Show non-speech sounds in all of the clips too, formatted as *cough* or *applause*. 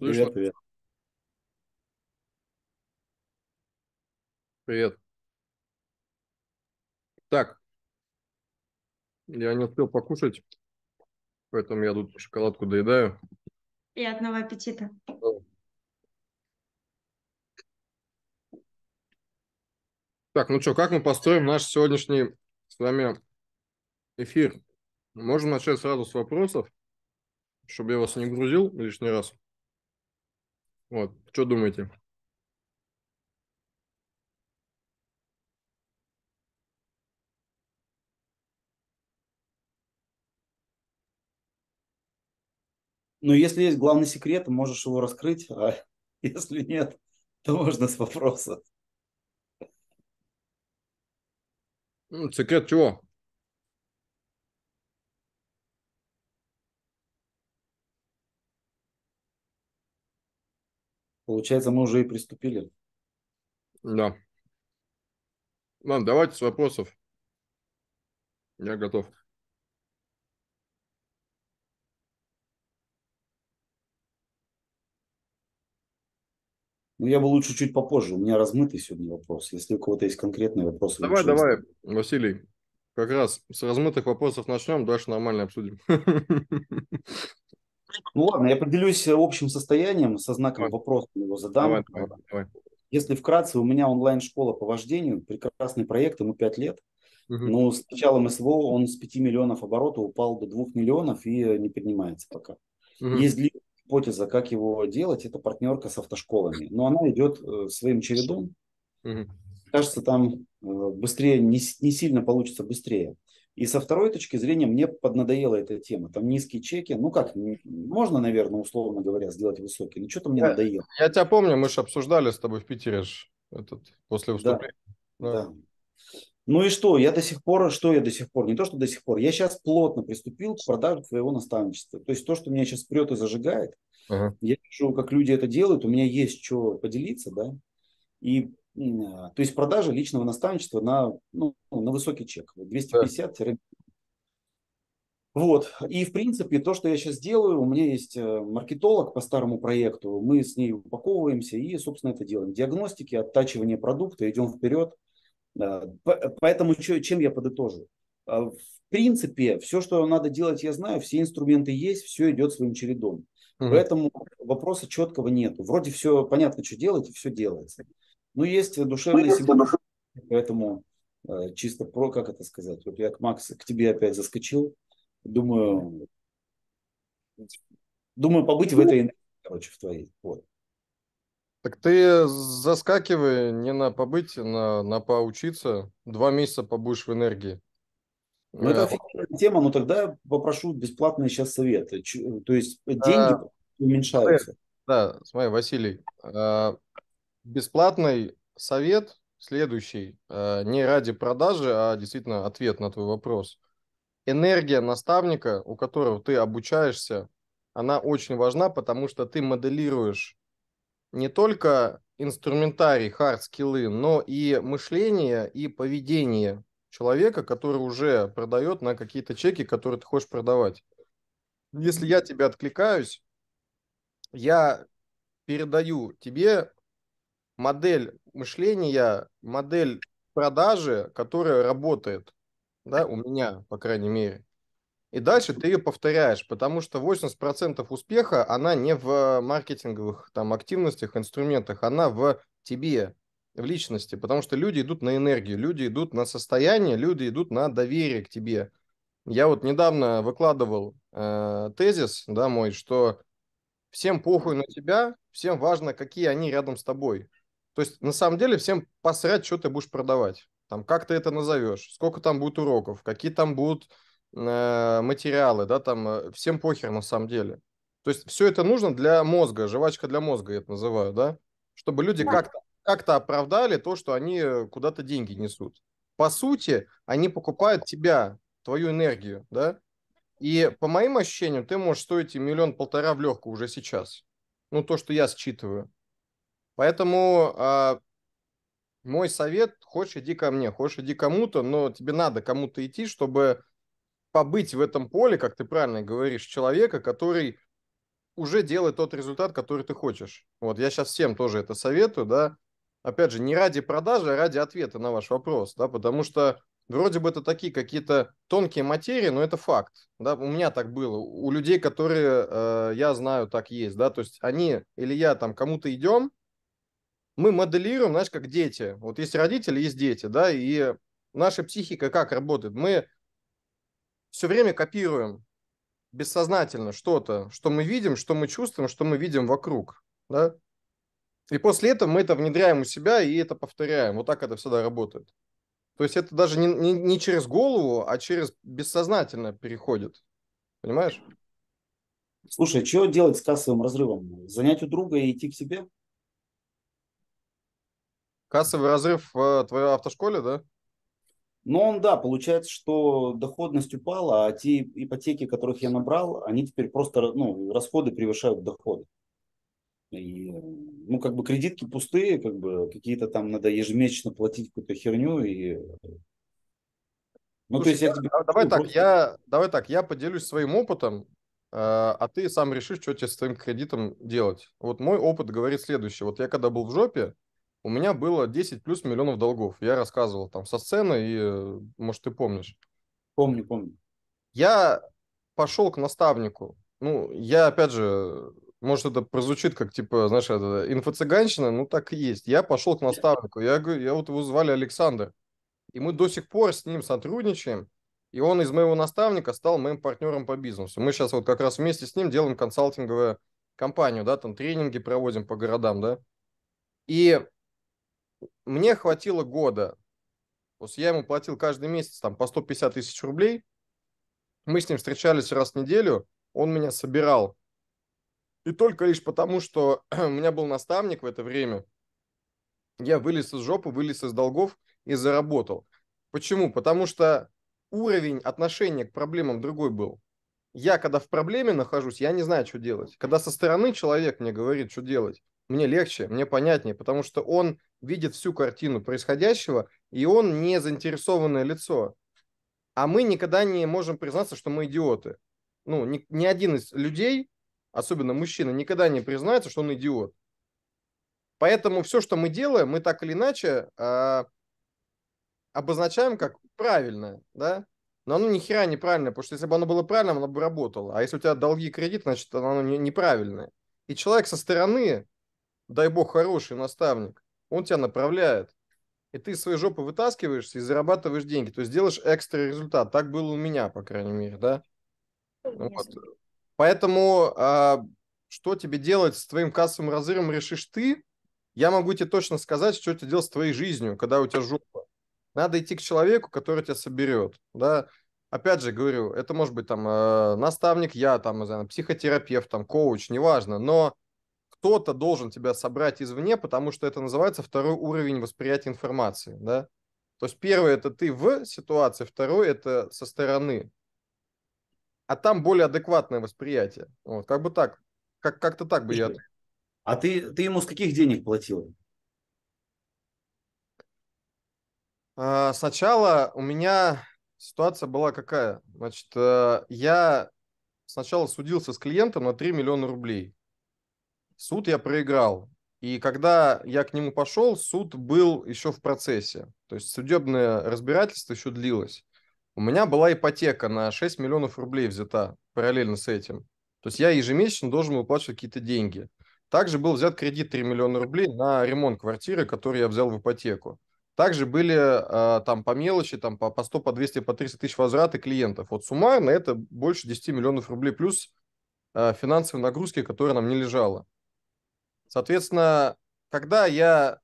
Слышно? Привет, привет. Привет. Так, я не успел покушать, поэтому я тут шоколадку доедаю. Приятного аппетита. Так, ну что, как мы построим наш сегодняшний с вами эфир? Можем начать сразу с вопросов, чтобы я вас не грузил лишний раз. Вот, что думаете? Ну, если есть главный секрет, можешь его раскрыть, а *laughs* если нет, то можно с вопроса. Ну, секрет чего? Получается, мы уже и приступили. Да. Ладно, давайте с вопросов. Я готов. Ну, я бы лучше чуть попозже. У меня размытый сегодня вопрос. Если у кого-то есть конкретный вопрос, Давай, давай, есть. Василий. Как раз с размытых вопросов начнем, дальше нормально обсудим. *laughs* Ну ладно, я поделюсь э, общим состоянием, со знаком давай. вопроса его задам. Давай, давай, Если вкратце, у меня онлайн-школа по вождению, прекрасный проект, ему 5 лет. Угу. Но с началом СВО он с 5 миллионов оборота упал до 2 миллионов и э, не поднимается пока. Угу. Есть длинная гипотеза, как его делать, это партнерка с автошколами. Но она идет э, своим чередом. Угу. Кажется, там быстрее, не, не сильно получится быстрее. И со второй точки зрения мне поднадоела эта тема. Там низкие чеки, ну как, можно, наверное, условно говоря, сделать высокие, но что-то мне я, надоело. Я тебя помню, мы же обсуждали с тобой в Питере этот, после выступления. Да, да. да. Ну и что? Я до сих пор, что я до сих пор? Не то, что до сих пор. Я сейчас плотно приступил к продаже своего наставничества. То есть то, что меня сейчас прет и зажигает, uh-huh. я вижу, как люди это делают, у меня есть что поделиться, да. И Э, то есть продажа личного наставничества на, ну, на высокий чек, 250 да. Вот. И, в принципе, то, что я сейчас делаю, у меня есть э, маркетолог по старому проекту, мы с ней упаковываемся и, собственно, это делаем. Диагностики, оттачивание продукта, идем вперед. Э, поэтому чем я подытожу? В принципе, все, что надо делать, я знаю, все инструменты есть, все идет своим чередом. Угу. Поэтому вопроса четкого нет. Вроде все понятно, что делать, и все делается. Ну, есть душевные ну, симптомы, поэтому э, чисто про, как это сказать, вот я к Максу, к тебе опять заскочил, думаю, думаю побыть в ну, этой энергии, короче, в твоей, вот. Так ты заскакивай не на побыть, а на, на поучиться. Два месяца побудешь в энергии. Ну, это э, офигенная тема, но тогда попрошу бесплатные сейчас советы. То есть э, деньги а, уменьшаются. Да, смотри, Василий, э, бесплатный совет следующий, э, не ради продажи, а действительно ответ на твой вопрос. Энергия наставника, у которого ты обучаешься, она очень важна, потому что ты моделируешь не только инструментарий, хард-скиллы, но и мышление и поведение человека, который уже продает на какие-то чеки, которые ты хочешь продавать. Если я тебя откликаюсь, я передаю тебе модель мышления, модель продажи, которая работает, да, у меня, по крайней мере. И дальше ты ее повторяешь, потому что 80% успеха, она не в маркетинговых там активностях, инструментах, она в тебе, в личности, потому что люди идут на энергию, люди идут на состояние, люди идут на доверие к тебе. Я вот недавно выкладывал э, тезис, да, мой, что всем похуй на тебя, всем важно, какие они рядом с тобой. То есть на самом деле всем посрать, что ты будешь продавать. Там, как ты это назовешь, сколько там будет уроков, какие там будут э, материалы, да, там э, всем похер на самом деле. То есть все это нужно для мозга, жвачка для мозга, я это называю, да, чтобы люди да. как-то как то оправдали то, что они э, куда-то деньги несут. По сути, они покупают тебя, твою энергию, да, и по моим ощущениям, ты можешь стоить миллион-полтора в легкую уже сейчас. Ну, то, что я считываю. Поэтому э, мой совет, хочешь иди ко мне, хочешь иди кому-то, но тебе надо кому-то идти, чтобы побыть в этом поле, как ты правильно говоришь, человека, который уже делает тот результат, который ты хочешь. Вот я сейчас всем тоже это советую, да. Опять же, не ради продажи, а ради ответа на ваш вопрос, да, потому что вроде бы это такие какие-то тонкие материи, но это факт, да. У меня так было, у людей, которые э, я знаю, так есть, да. То есть они или я там кому-то идем, мы моделируем, знаешь, как дети. Вот есть родители, есть дети, да, и наша психика как работает? Мы все время копируем бессознательно что-то, что мы видим, что мы чувствуем, что мы видим вокруг, да. И после этого мы это внедряем у себя и это повторяем. Вот так это всегда работает. То есть это даже не, не, не через голову, а через бессознательно переходит. Понимаешь? Слушай, что делать с кассовым разрывом? Занять у друга и идти к себе? Кассовый разрыв в э, твоей автошколе, да? Но ну, он, да, получается, что доходность упала, а те ипотеки, которых я набрал, они теперь просто, ну, расходы превышают доходы. И, ну, как бы кредитки пустые, как бы какие-то там надо ежемесячно платить какую-то херню и... Ну, Слушай, то есть я, я тебе... А давай так, просто... я, давай так, я поделюсь своим опытом, э, а ты сам решишь, что тебе с твоим кредитом делать. Вот мой опыт говорит следующее. Вот я когда был в жопе, у меня было 10 плюс миллионов долгов. Я рассказывал там со сцены, и, э, может, ты помнишь. Помню, помню. Я пошел к наставнику. Ну, я, опять же, может, это прозвучит как, типа, знаешь, это инфо-цыганщина, ну, так и есть. Я пошел к наставнику, я, говорю, я вот его звали Александр, и мы до сих пор с ним сотрудничаем, и он из моего наставника стал моим партнером по бизнесу. Мы сейчас вот как раз вместе с ним делаем консалтинговую компанию, да, там тренинги проводим по городам, да. И мне хватило года. То есть я ему платил каждый месяц там по 150 тысяч рублей. Мы с ним встречались раз в неделю, он меня собирал. И только лишь потому, что *clears throat* у меня был наставник в это время, я вылез из жопы, вылез из долгов и заработал. Почему? Потому что уровень отношения к проблемам другой был. Я, когда в проблеме нахожусь, я не знаю, что делать. Когда со стороны человек мне говорит, что делать, мне легче, мне понятнее, потому что он видит всю картину происходящего, и он не заинтересованное лицо. А мы никогда не можем признаться, что мы идиоты. Ну, ни, ни один из людей, особенно мужчина, никогда не признается, что он идиот. Поэтому все, что мы делаем, мы так или иначе э, обозначаем как правильное, да? Но оно ни хера неправильное, потому что если бы оно было правильным, оно бы работало. А если у тебя долги и кредит, значит, оно неправильное. И человек со стороны дай бог, хороший наставник, он тебя направляет. И ты из своей жопы вытаскиваешься и зарабатываешь деньги. То есть делаешь экстра результат. Так было у меня, по крайней мере, да? Ну вот. Поэтому а, что тебе делать с твоим кассовым разрывом, решишь ты. Я могу тебе точно сказать, что тебе делать с твоей жизнью, когда у тебя жопа. Надо идти к человеку, который тебя соберет, да. Опять же говорю, это может быть там э, наставник, я там, не знаю, психотерапевт, там, коуч, неважно, но кто-то должен тебя собрать извне, потому что это называется второй уровень восприятия информации, да? То есть первое это ты в ситуации, второй это со стороны. А там более адекватное восприятие. Вот, как бы так, как, как-то так бы я... А ты, ты ему с каких денег платил? А, сначала у меня ситуация была какая? Значит, э, я сначала судился с клиентом на 3 миллиона рублей. Суд я проиграл. И когда я к нему пошел, суд был еще в процессе. То есть судебное разбирательство еще длилось. У меня была ипотека на 6 миллионов рублей взята параллельно с этим. То есть я ежемесячно должен был выплачивать какие-то деньги. Также был взят кредит 3 миллиона рублей на ремонт квартиры, который я взял в ипотеку. Также были э, там по мелочи, там по, по 100, по 200, по 300 тысяч возвраты клиентов. Вот суммарно это больше 10 миллионов рублей плюс э, а, финансовой нагрузки, которые нам не лежало. Соответственно, когда я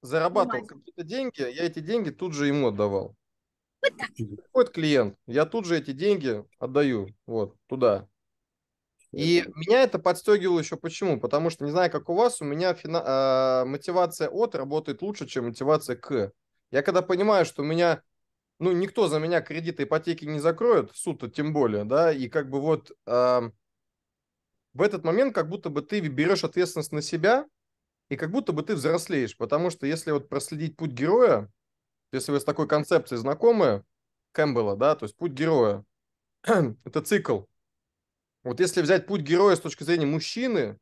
зарабатывал какие-то деньги, я эти деньги тут же ему отдавал. Вот так. клиент, я тут же эти деньги отдаю вот туда. И меня это подстегивало еще почему? Потому что, не знаю, как у вас, у меня фина... э, мотивация от работает лучше, чем мотивация к. Я когда понимаю, что у меня, ну, никто за меня кредиты ипотеки не закроет, суд тем более, да, и как бы вот э, в этот момент как будто бы ты берешь ответственность на себя, и как будто бы ты взрослеешь, потому что если вот проследить путь героя, если вы с такой концепцией знакомы, Кэмпбелла, да, то есть путь героя, *clears throat* это цикл. Вот если взять путь героя с точки зрения мужчины,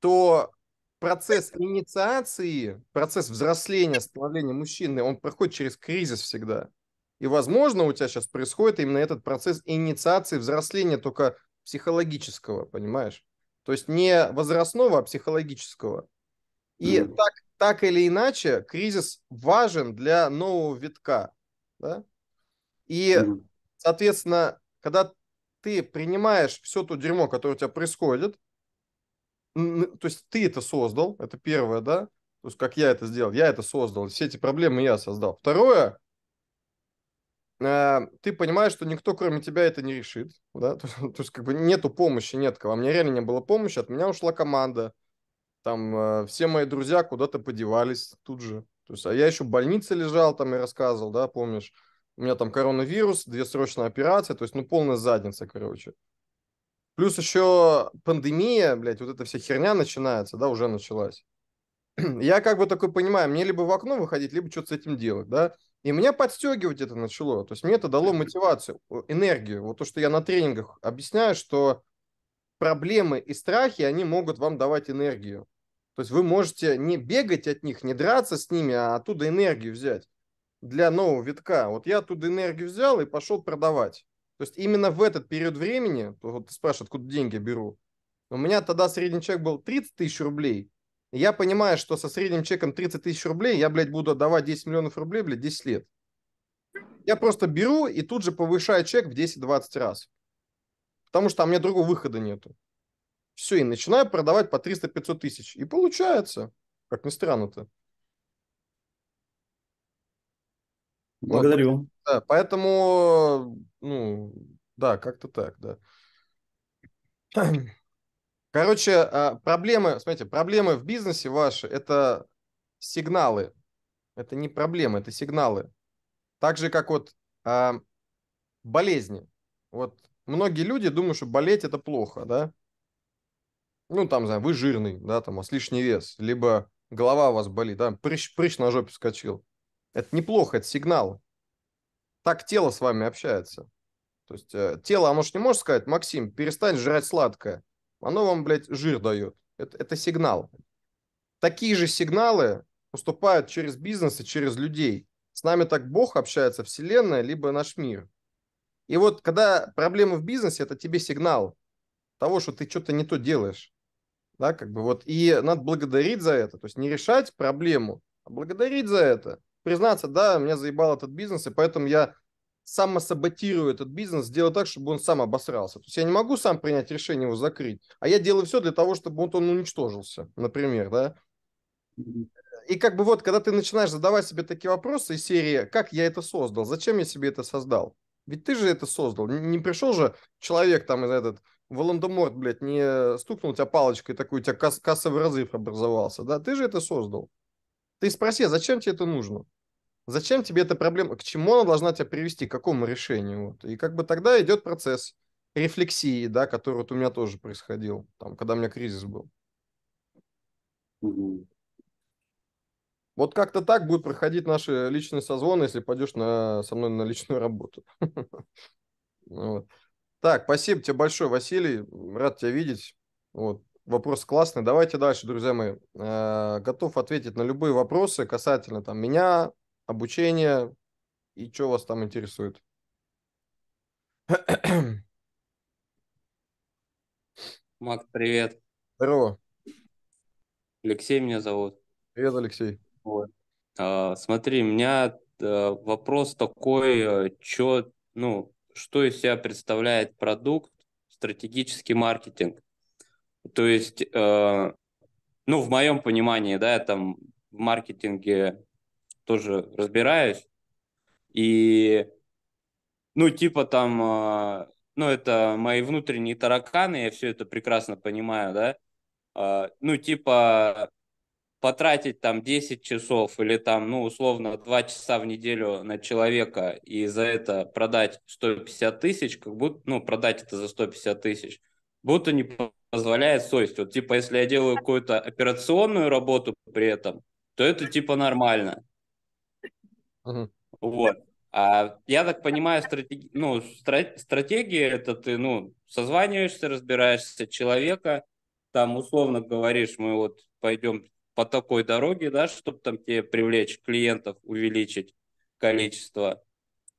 то процесс инициации, процесс взросления, становления мужчины, он проходит через кризис всегда. И, возможно, у тебя сейчас происходит именно этот процесс инициации взросления, только психологического, понимаешь? То есть не возрастного, а психологического. И mm. так, так или иначе, кризис важен для нового витка. Да? И, mm. соответственно, когда ты принимаешь все то дерьмо, которое у тебя происходит, то есть ты это создал, это первое, да? То есть как я это сделал, я это создал, все эти проблемы я создал. Второе, Э, ты понимаешь, что никто, кроме тебя, это не решит. Да? *laughs* То, то есть, как бы нету помощи, нет кого. А мне реально не было помощи, от меня ушла команда. Там э, все мои друзья куда-то подевались тут же. То есть, а я еще в больнице лежал там и рассказывал, да, помнишь? У меня там коронавирус, две срочные операции, то есть, ну, полная задница, короче. Плюс еще пандемия, блядь, вот эта вся херня начинается, да, уже началась. *clears throat* я как бы такой понимаю, мне либо в окно выходить, либо что-то с этим делать, да. И меня подстегивать это начало. То есть мне это дало мотивацию, энергию. Вот то, что я на тренингах объясняю, что проблемы и страхи, они могут вам давать энергию. То есть вы можете не бегать от них, не драться с ними, а оттуда энергию взять для нового витка. Вот я оттуда энергию взял и пошел продавать. То есть именно в этот период времени, вот ты спрашиваешь, откуда деньги беру, у меня тогда средний чек был 30 тысяч рублей, я понимаю, что со средним чеком 30 тысяч рублей я, блядь, буду отдавать 10 миллионов рублей, блядь, 10 лет. Я просто беру и тут же повышаю чек в 10-20 раз. Потому что у меня другого выхода нету. Все, и начинаю продавать по 300-500 тысяч. И получается, как ни странно-то. Благодарю. Вот. Да, поэтому, ну, да, как-то так, да. *clears throat* Короче, а, проблемы, смотрите, проблемы в бизнесе ваши – это сигналы. Это не проблемы, это сигналы. Так же, как вот а, болезни. Вот многие люди думают, что болеть – это плохо, да? Ну, там, знаю, вы жирный, да, там, у вас лишний вес, либо голова у вас болит, да, прыщ, прыщ на жопе вскочил. Это неплохо, это сигнал. Так тело с вами общается. То есть э, тело, оно же не может сказать, Максим, перестань жрать сладкое – оно вам, блядь, жир дает. Это, это сигнал. Такие же сигналы поступают через бизнес и через людей. С нами так Бог общается, Вселенная, либо наш мир. И вот когда проблема в бизнесе, это тебе сигнал того, что ты что-то не то делаешь. Да, как бы вот. И надо благодарить за это. То есть не решать проблему, а благодарить за это. Признаться, да, меня заебал этот бизнес, и поэтому я самосаботирую этот бизнес, сделаю так, чтобы он сам обосрался. То есть я не могу сам принять решение его закрыть, а я делаю все для того, чтобы вот он уничтожился, например, да. И как бы вот, когда ты начинаешь задавать себе такие вопросы из серии, как я это создал, зачем я себе это создал? Ведь ты же это создал. Не пришел же человек там из этот Волан-де-Морт, блядь, не стукнул тебя палочкой, такой у тебя кассовый разрыв образовался, да? Ты же это создал. Ты спроси, «А зачем тебе это нужно? Зачем тебе эта проблема? К чему она должна тебя привести? К какому решению? Вот. И как бы тогда идет процесс рефлексии, да, который вот у меня тоже происходил, там, когда у меня кризис был. Угу. Вот как-то так будет проходить наши личные созвоны, если пойдешь на, со мной на личную работу. *laughs* Так, спасибо тебе большое, Василий. Рад тебя видеть. Вот, вопрос классный. Давайте дальше, друзья мои. Э, готов ответить на любые вопросы касательно там, меня, обучение и что вас там интересует. *clears throat* Макс, привет. Здорово. Алексей меня зовут. Привет, Алексей. Вот. А, смотри, у меня э, вопрос такой, э, что, ну, что из себя представляет продукт, стратегический маркетинг. То есть, э, ну, в моем понимании, да, там в маркетинге тоже разбираюсь. И, ну, типа там, а, ну, это мои внутренние тараканы, я все это прекрасно понимаю, да. А, ну, типа потратить там 10 часов или там, ну, условно, 2 часа в неделю на человека и за это продать 150 тысяч, как будто, ну, продать это за 150 тысяч, будто не позволяет совесть. Вот, типа, если я делаю какую-то операционную работу при этом, то это, типа, нормально. Угу. Вот. А я так понимаю, стратеги... ну, страт стратегия это ты, ну, созваниваешься, разбираешься человека, там условно говоришь, мы вот пойдем по такой дороге, да, чтобы там тебе привлечь клиентов, увеличить количество.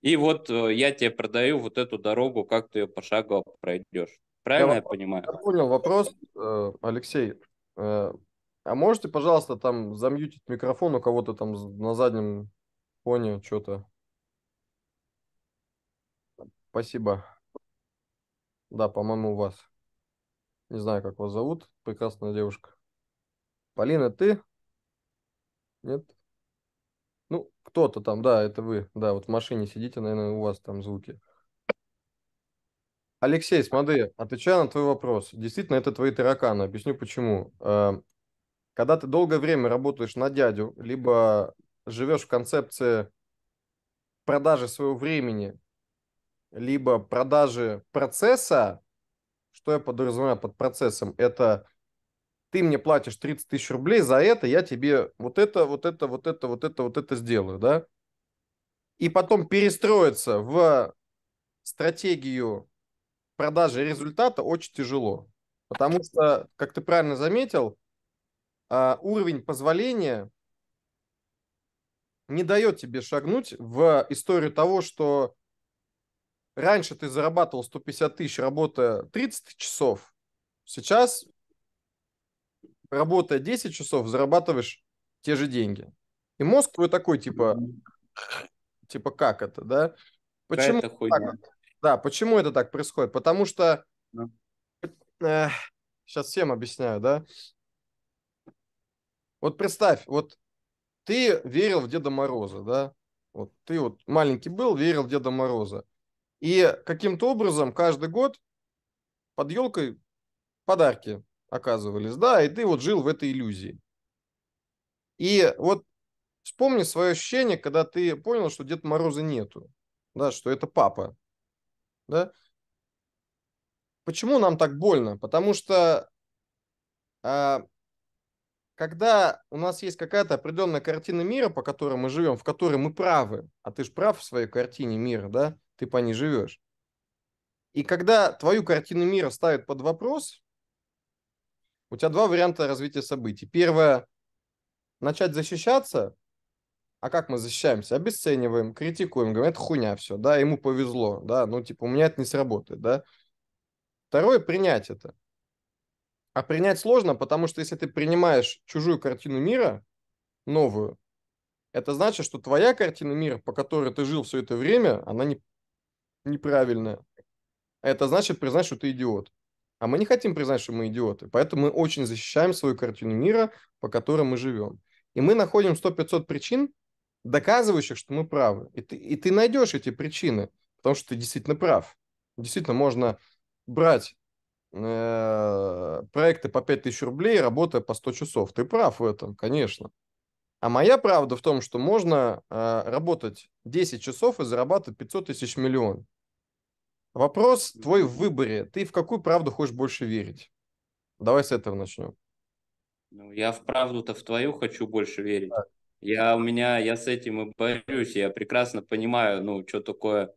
И вот э, я тебе продаю вот эту дорогу, как ты ее пошагово пройдешь. Правильно я, я понимаю? Я понял вопрос, э, Алексей. Э, а можете, пожалуйста, там замьютить микрофон у кого-то там на заднем понял что-то. Спасибо. Да, по-моему, у вас. Не знаю, как вас зовут. Прекрасная девушка. Полина, ты? Нет? Ну, кто-то там, да, это вы. Да, вот в машине сидите, наверное, у вас там звуки. Алексей, смотри, отвечаю на твой вопрос. Действительно, это твои тараканы. Объясню почему. Э, когда ты долгое время работаешь на дядю, либо живешь в концепции продажи своего времени, либо продажи процесса, что я подразумеваю под процессом, это ты мне платишь 30 тысяч рублей за это, я тебе вот это, вот это, вот это, вот это, вот это сделаю, да? И потом перестроиться в стратегию продажи результата очень тяжело. Потому что, как ты правильно заметил, а, уровень позволения не дает тебе шагнуть в историю того, что раньше ты зарабатывал 150 тысяч, работая 30 часов, сейчас, работая 10 часов, зарабатываешь те же деньги. И мозг твой такой, типа, типа, как это, да? Почему да, это так? Да, почему это так происходит? Потому что... Да. Э, сейчас всем объясняю, да? Вот представь, вот ты верил в Деда Мороза, да? Вот, ты вот маленький был, верил в Деда Мороза. И каким-то образом каждый год под елкой подарки оказывались, да, и ты вот жил в этой иллюзии. И вот вспомни свое ощущение, когда ты понял, что Деда Мороза нету, да, что это папа, да. Почему нам так больно? Потому что а, когда у нас есть какая-то определенная картина мира, по которой мы живем, в которой мы правы, а ты же прав в своей картине мира, да, ты по ней живешь. И когда твою картину мира ставят под вопрос, у тебя два варианта развития событий. Первое – начать защищаться. А как мы защищаемся? Обесцениваем, критикуем, говорим, это хуйня все, да, ему повезло, да, ну типа у меня это не сработает, да. Второе – принять это. А принять сложно, потому что если ты принимаешь чужую картину мира, новую, это значит, что твоя картина мира, по которой ты жил все это время, она не, неправильная. Это значит признать, что ты идиот. А мы не хотим признать, что мы идиоты. Поэтому мы очень защищаем свою картину мира, по которой мы живем. И мы находим 100-500 причин, доказывающих, что мы правы. И ты, и ты найдешь эти причины, потому что ты действительно прав. Действительно, можно брать Э, проекты по 5000 рублей, работая по 100 часов. Ты прав в этом, конечно. А моя правда в том, что можно э, работать 10 часов и зарабатывать 500 тысяч миллион. Вопрос твой в выборе. Ты в какую правду хочешь больше верить? Давай с этого начнем. Ну, я в правду-то в твою хочу больше верить. Да. Я у меня, я с этим и борюсь. Я прекрасно понимаю, ну, что такое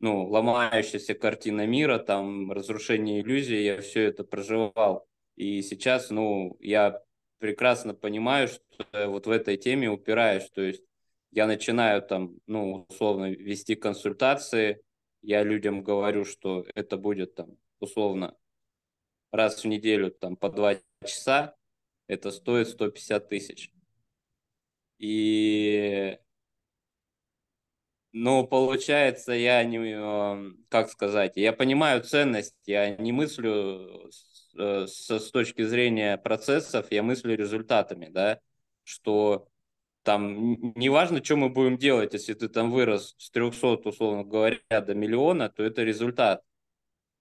ну, ломающаяся картина мира, там, разрушение иллюзий, я все это проживал. И сейчас, ну, я прекрасно понимаю, что вот в этой теме упираюсь, то есть я начинаю там, ну, условно, вести консультации, я людям говорю, что это будет там, условно, раз в неделю там по два часа, это стоит 150 тысяч. И ну, получается, я не, э, как сказать, я понимаю ценность, я не мыслю с, э, с точки зрения процессов, я мыслю результатами, да, что там неважно, что мы будем делать, если ты там вырос с 300, условно говоря, до миллиона, то это результат.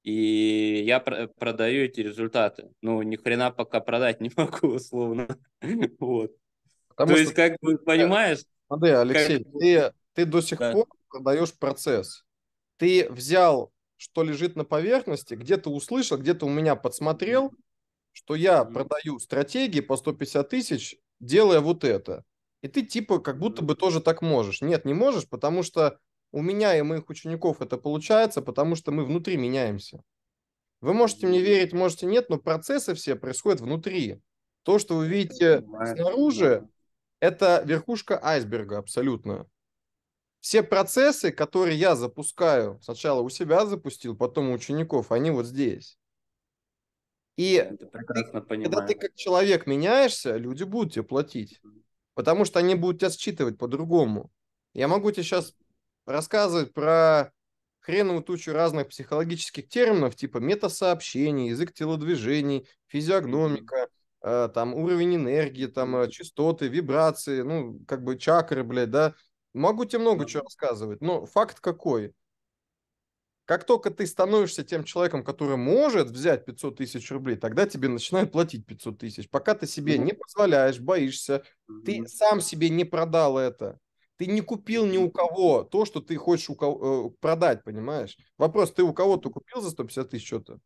И я пр- продаю эти результаты. Ну, ни хрена пока продать не *laughs* могу, условно. вот. то что... есть, как бы, э, понимаешь... Смотри, Алексей, как... ты ты до сих да. пор продаешь процесс. Ты взял, что лежит на поверхности, где-то услышал, где-то у меня подсмотрел, что я продаю стратегии по 150 тысяч, делая вот это. И ты типа как будто бы тоже так можешь. Нет, не можешь, потому что у меня и моих учеников это получается, потому что мы внутри меняемся. Вы можете мне верить, можете нет, но процессы все происходят внутри. То, что вы видите снаружи, это верхушка айсберга абсолютно все процессы, которые я запускаю, сначала у себя запустил, потом у учеников, они вот здесь. И Это ты, когда ты как человек меняешься, люди будут тебе платить, потому что они будут тебя считывать по-другому. Я могу тебе сейчас рассказывать про хреновую тучу разных психологических терминов, типа метасообщений, язык телодвижений, физиогномика, э, там уровень энергии, там э, частоты, вибрации, ну, как бы чакры, блядь, да, Могу тебе много чего рассказывать, но факт какой? Как только ты становишься тем человеком, который может взять 500 тысяч рублей, тогда тебе начинают платить 500 тысяч. Пока ты себе не позволяешь, боишься, ты сам себе не продал это. Ты не купил ни у кого то, что ты хочешь у кого, э, продать, понимаешь? Вопрос, ты у кого-то купил за 150 тысяч что-то?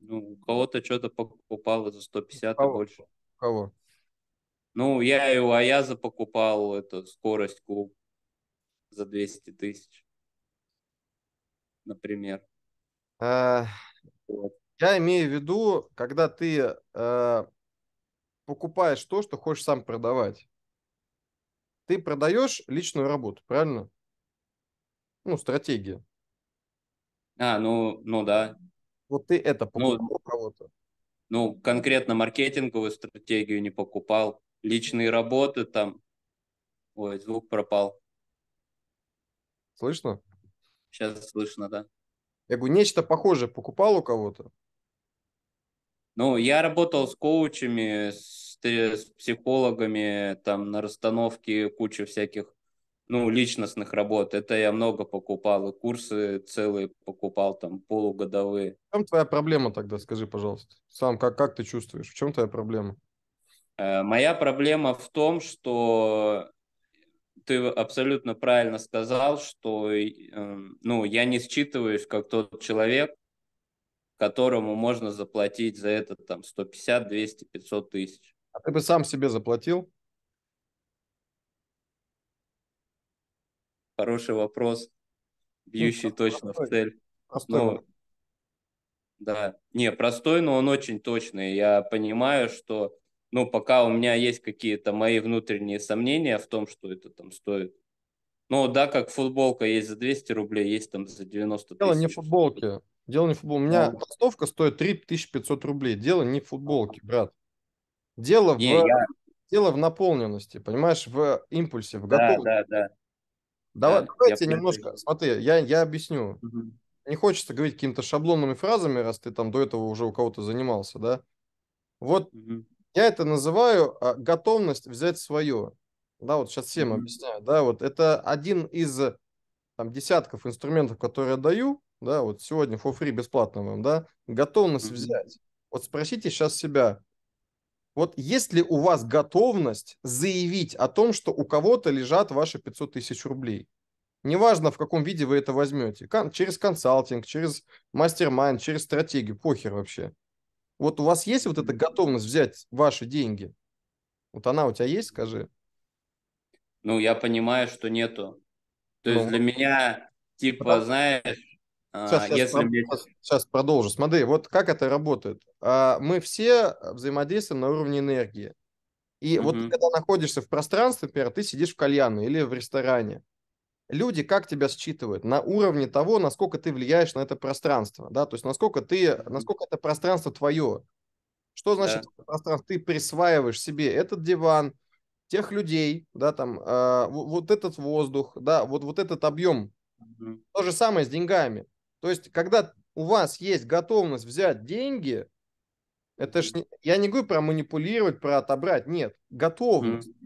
Ну, у кого-то что-то покупало за 150 и больше. У кого? Ну, я и у Аяза покупал эту скорость куб за 200 тысяч, например. А, вот. Я имею в виду, когда ты э, покупаешь то, что хочешь сам продавать. Ты продаешь личную работу, правильно? Ну, стратегия. А, ну, ну да. Вот ты это ну, покупал ну, кого-то. Ну, конкретно маркетинговую стратегию не покупал личные работы там. Ой, звук пропал. Слышно? Сейчас слышно, да. Я говорю, нечто похожее покупал у кого-то? Ну, я работал с коучами, с, э, с психологами, там на расстановке куча всяких, ну, личностных работ. Это я много покупал, и курсы целые покупал, там, полугодовые. В чем твоя проблема тогда, скажи, пожалуйста? Сам, как, как ты чувствуешь? В чем твоя проблема? Э, моя проблема в том, что ты абсолютно правильно сказал, что эм, ну, я не считываюсь как тот человек, которому можно заплатить за это там 150, 200, 500 тысяч. А ты бы сам себе заплатил? Хороший вопрос, ну, бьющий ну, точно простой. в цель. Простой. Но... Ну, да, не, простой, но он очень точный. Я понимаю, что ну пока у меня есть какие-то мои внутренние сомнения в том, что это там стоит. Ну да, как футболка есть за 200 рублей, есть там за 90 Дело тысяч. Дело не в футболке. Дело не в футболке. У меня ну, толстовка стоит 3500 рублей. Дело не в футболке, брат. Дело в... Я... Дело в наполненности, понимаешь, в импульсе, в готовности. Да, да, да. Давай, да, давайте немножко, понимаю. смотри, я, я объясню. Угу. Не хочется говорить какими-то шаблонными фразами, раз ты там до этого уже у кого-то занимался, да? Вот я это называю а, готовность взять свое. Да, вот сейчас всем объясняю. Да, вот это один из э, там, десятков инструментов, которые я даю. Да, вот сегодня for free бесплатно вам, да, готовность взять. Вот спросите сейчас себя, вот есть ли у вас готовность заявить о том, что у кого-то лежат ваши 500 тысяч рублей? Неважно, в каком виде вы это возьмете. Кон- через консалтинг, через мастер-майнд, через стратегию, похер вообще. Вот у вас есть вот эта готовность взять ваши деньги? Вот она у тебя есть, скажи? Ну, я понимаю, что нету. То ну. есть для меня, типа, Правда? знаешь, Сейчас, а, сейчас, Если... сейчас, сейчас продолжу. Смотри, вот как это работает. А, мы все взаимодействуем на уровне энергии. И угу. вот когда находишься в пространстве, например, ты сидишь в кальяне или в ресторане, люди как тебя считывают на уровне того, насколько ты влияешь на это пространство, да, то есть насколько ты, насколько это пространство твое. Что значит да. пространство? Ты присваиваешь себе этот диван, тех людей, да, там, э, вот этот воздух, да, вот, вот этот объем. Угу. То же самое с деньгами. То есть, когда у вас есть готовность взять деньги, это ж не, я не говорю про манипулировать, про отобрать, нет, готовность. Угу.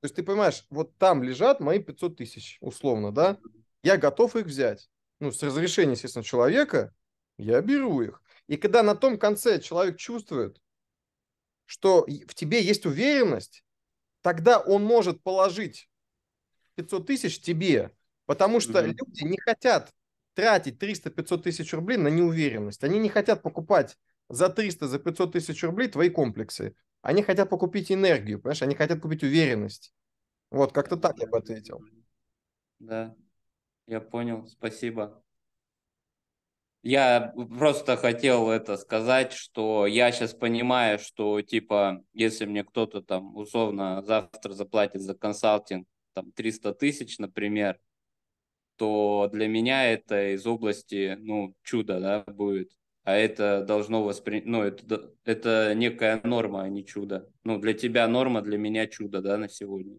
То есть ты понимаешь, вот там лежат мои 500 тысяч, условно, да? Я готов их взять. Ну, с разрешения, естественно, человека, я беру их. И когда на том конце человек чувствует, что в тебе есть уверенность, тогда он может положить 500 тысяч тебе, потому что mm-hmm. люди не хотят тратить 300-500 тысяч рублей на неуверенность. Они не хотят покупать за 300, за 500 тысяч рублей твои комплексы. Они хотят покупить энергию, понимаешь? Они хотят купить уверенность. Вот, как-то так я бы ответил. Да, я понял, спасибо. Я просто хотел это сказать, что я сейчас понимаю, что типа, если мне кто-то там условно завтра заплатит за консалтинг там 300 тысяч, например, то для меня это из области, ну, чудо, да, будет а это должно воспринять, ну, это, это некая норма, а не чудо. Ну, для тебя норма, для меня чудо, да, на сегодня.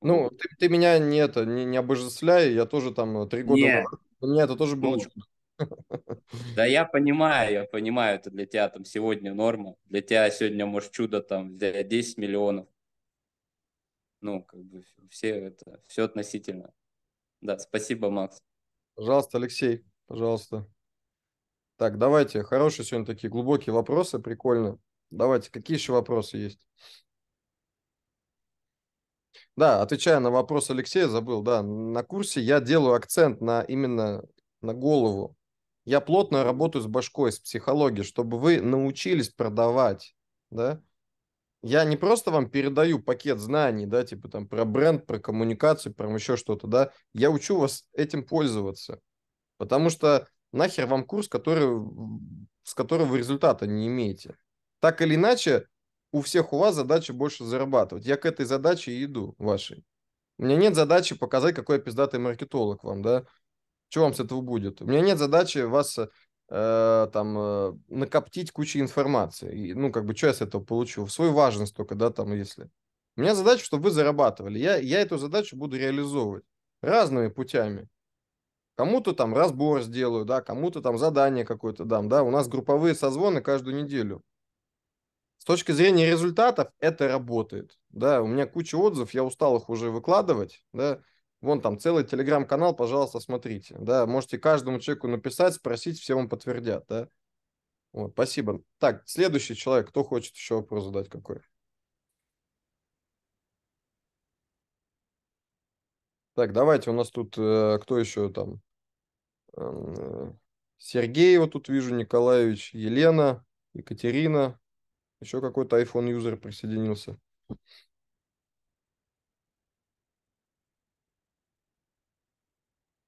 Ну, ты, ты меня не это, не, не обожествляй, я тоже там э, три года Нет. для меня это тоже было ну, чудо. Да я понимаю, я понимаю, это для тебя там сегодня норма, для тебя сегодня, может, чудо там взять 10 миллионов. Ну, как бы все это, все относительно. Да, спасибо, Макс. Пожалуйста, Алексей, пожалуйста. Так, давайте. Хорошие сегодня такие глубокие вопросы, прикольно. Давайте, какие еще вопросы есть? Да, отвечая на вопрос Алексея, забыл, да, на курсе я делаю акцент на именно на голову. Я плотно работаю с башкой, с психологией, чтобы вы научились продавать, да. Я не просто вам передаю пакет знаний, да, типа там про бренд, про коммуникацию, про еще что-то, да. Я учу вас этим пользоваться. Потому что нахер вам курс, который, с которого вы результата не имеете. Так или иначе, у всех у вас задача больше зарабатывать. Я к этой задаче иду вашей. У меня нет задачи показать, какой я пиздатый маркетолог вам, да? Что вам с этого будет? У меня нет задачи вас э, там э, накоптить кучу информации. И, ну, как бы, что я с этого получу? В свою важность только, да, там, если. У меня задача, чтобы вы зарабатывали. Я, я эту задачу буду реализовывать разными путями. Кому-то там разбор сделаю, да, кому-то там задание какое-то дам, да. У нас групповые созвоны каждую неделю. С точки зрения результатов это работает, да. У меня куча отзывов, я устал их уже выкладывать, да. Вон там целый телеграм-канал, пожалуйста, смотрите, да. Можете каждому человеку написать, спросить, все вам подтвердят, да. Вот, спасибо. Так, следующий человек, кто хочет еще вопрос задать какой? Так, давайте, у нас тут э, кто еще там? Э, Сергей, вот тут вижу, Николаевич, Елена, Екатерина. Еще какой-то iPhone юзер присоединился.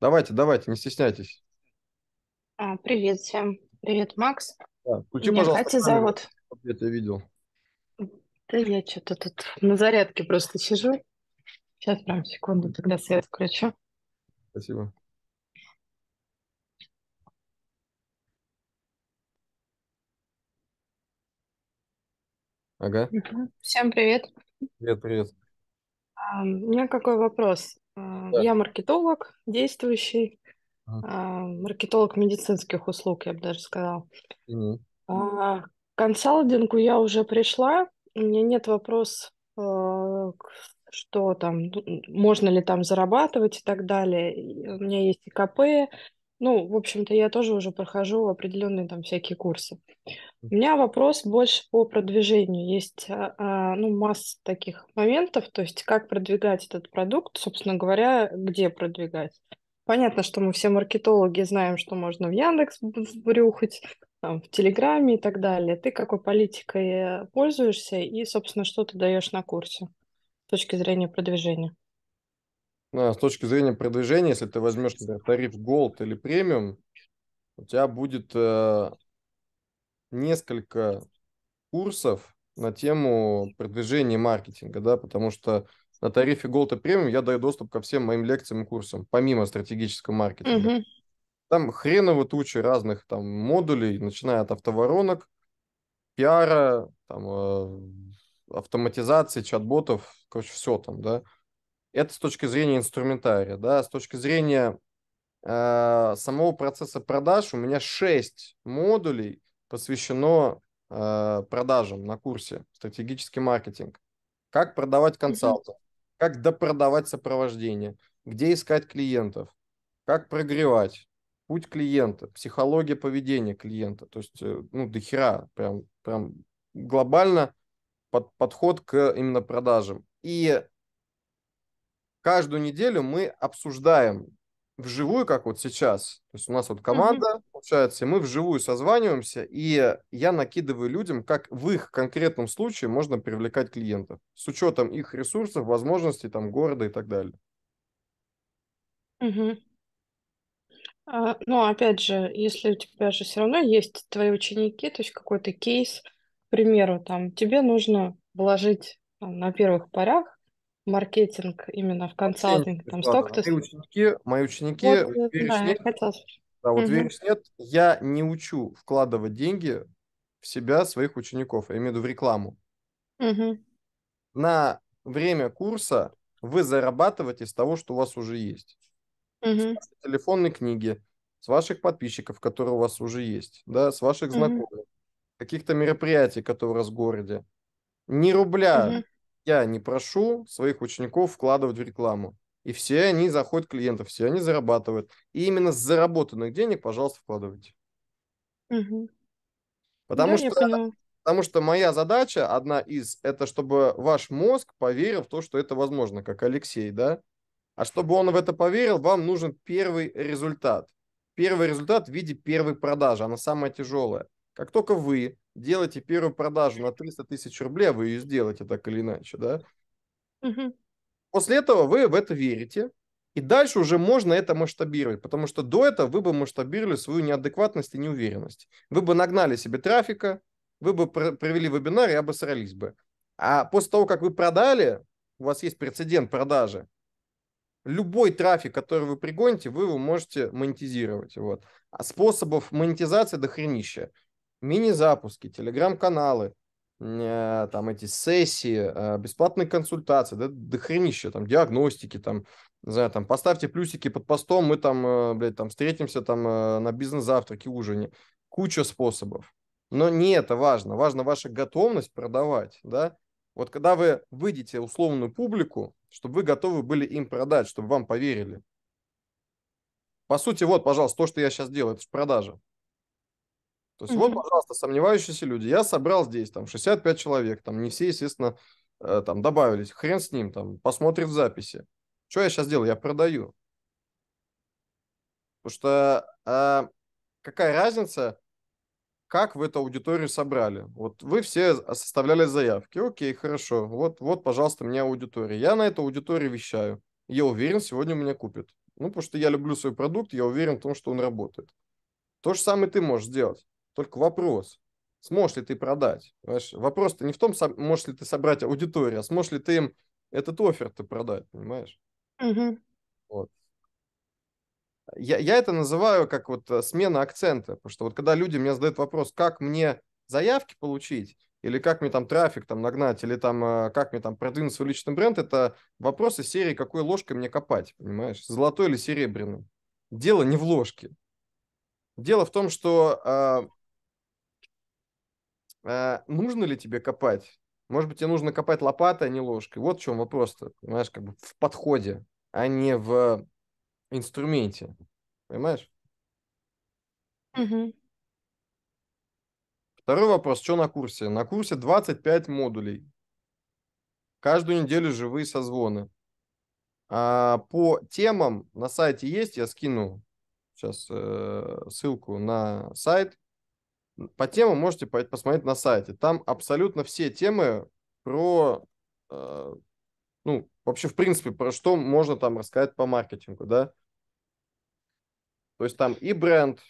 Давайте, давайте, не стесняйтесь. А, привет всем. Привет, Макс. Да, включи, Меня пожалуйста, Катя зовут. Я тебя видел. Да я что-то тут на зарядке просто сижу. Сейчас прям секунду, тогда свет включу. Спасибо. Ага. Всем привет. Привет, привет. А, у меня какой вопрос. А, да. Я маркетолог, действующий, ага. А, маркетолог медицинских услуг, я бы даже сказала. Угу. К консалтингу я уже пришла. У меня нет вопрос что там, ну, можно ли там зарабатывать и так далее. У меня есть и Ну, в общем-то, я тоже уже прохожу определенные там всякие курсы. У меня вопрос больше по продвижению. Есть а, а, ну, масса таких моментов, то есть как продвигать этот продукт, собственно говоря, где продвигать. Понятно, что мы все маркетологи знаем, что можно в Яндекс брюхать, там, в Телеграме и так далее. Ты какой политикой э, пользуешься и, собственно, что ты даешь на курсе? с точки зрения продвижения? Да, с точки зрения продвижения, если ты возьмешь, например, тариф Gold или премиум, у тебя будет э, несколько курсов на тему продвижения и маркетинга, да, потому что на тарифе Gold и премиум я даю доступ ко всем моим лекциям и курсам, помимо стратегического маркетинга. Угу. Там хреново тучи разных там модулей, начиная от автоворонок, пиара, там, э, автоматизации, чат-ботов, короче, все там, да. Это с точки зрения инструментария, да. С точки зрения э, самого процесса продаж у меня 6 модулей посвящено э, продажам на курсе «Стратегический маркетинг». Как продавать консалтинг, mm-hmm. как допродавать сопровождение, где искать клиентов, как прогревать, путь клиента, психология поведения клиента. То есть, э, ну, до хера, прям, прям глобально – под, подход к именно продажам. И каждую неделю мы обсуждаем вживую, как вот сейчас. То есть у нас вот команда, mm-hmm. получается, и мы вживую созваниваемся, и я накидываю людям, как в их конкретном случае можно привлекать клиентов с учетом их ресурсов, возможностей там города и так далее. Mm-hmm. ну, опять же, если у тебя же все равно есть твои ученики, то есть какой-то кейс – примеру, там тебе нужно вложить там, на первых порях маркетинг именно в консалтинг, там столько-то... Мои ученики, мои ученики, вот, веришь, да, нет, я да, вот угу. веришь, нет, я не учу вкладывать деньги в себя своих учеников, я имею в виду в рекламу. Угу. На время курса вы зарабатываете с того, что у вас уже есть. Угу. С телефонной книги, с ваших подписчиков, которые у вас уже есть, да, с ваших знакомых. Угу каких-то мероприятий, которые в городе. Ни рубля угу. я не прошу своих учеников вкладывать в рекламу. И все они заходят клиентов, все они зарабатывают. И именно с заработанных денег, пожалуйста, вкладывайте. Угу. Потому, да, что, потому что моя задача, одна из, это чтобы ваш мозг поверил в то, что это возможно, как Алексей, да? А чтобы он в это поверил, вам нужен первый результат. Первый результат в виде первой продажи, она самая тяжелая. Как только вы делаете первую продажу на 300 тысяч рублей, а вы ее сделаете так или иначе, да? Угу. После этого вы в это верите, и дальше уже можно это масштабировать, потому что до этого вы бы масштабировали свою неадекватность и неуверенность. Вы бы нагнали себе трафика, вы бы провели вебинар и обосрались бы. А после того, как вы продали, у вас есть прецедент продажи, любой трафик, который вы пригоните, вы его можете монетизировать. Вот. А способов монетизации дохренища. хренища мини-запуски, телеграм-каналы, э, там эти сессии, э, бесплатные консультации, да, дохренища, там, диагностики, там, не знаю, там, поставьте плюсики под постом, мы там, э, блядь, там, встретимся там на бизнес-завтраке, ужине. Куча способов. Но не это важно. Важна ваша готовность продавать, да. Вот когда вы выйдете условную публику, чтобы вы готовы были им продать, чтобы вам поверили. По сути, вот, пожалуйста, то, что я сейчас делаю, это же продажа. То есть mm-hmm. вот, пожалуйста, сомневающиеся люди. Я собрал здесь там 65 человек, там не все, естественно, э, там добавились. Хрен с ним, там посмотрит в записи. Что я сейчас делаю? Я продаю. Потому что а, какая разница, как вы эту аудиторию собрали? Вот вы все составляли заявки. Окей, хорошо. Вот, вот, пожалуйста, меня аудитория. Я на эту аудиторию вещаю. Я уверен, сегодня меня купит. Ну, потому что я люблю свой продукт, я уверен в том, что он работает. То же самое ты можешь сделать. Только вопрос, сможешь ли ты продать? Понимаешь? Вопрос-то не в том, можешь ли ты собрать аудиторию, а сможешь ли ты им этот офер ты продать, понимаешь? Угу. Вот. Я, я это называю как вот э, смена акцента, потому что вот когда люди мне задают вопрос, как мне заявки получить, или как мне там трафик там нагнать, или там э, как мне там продвинуть свой личный бренд, это вопросы серии, какой ложкой мне копать, понимаешь, золотой или серебряный? Дело не в ложке. Дело в том, что э, а нужно ли тебе копать? Может быть, тебе нужно копать лопатой, а не ложкой. Вот в чем вопрос-то, понимаешь, как бы в подходе, а не в инструменте. Понимаешь? Угу. Второй вопрос, что на курсе? На курсе 25 модулей. Каждую неделю живые созвоны. А по темам на сайте есть, я скину сейчас э, ссылку на сайт. По темам можете посмотреть на сайте. Там абсолютно все темы про, э, ну, вообще, в принципе, про что можно там рассказать по маркетингу, да. То есть там и бренд,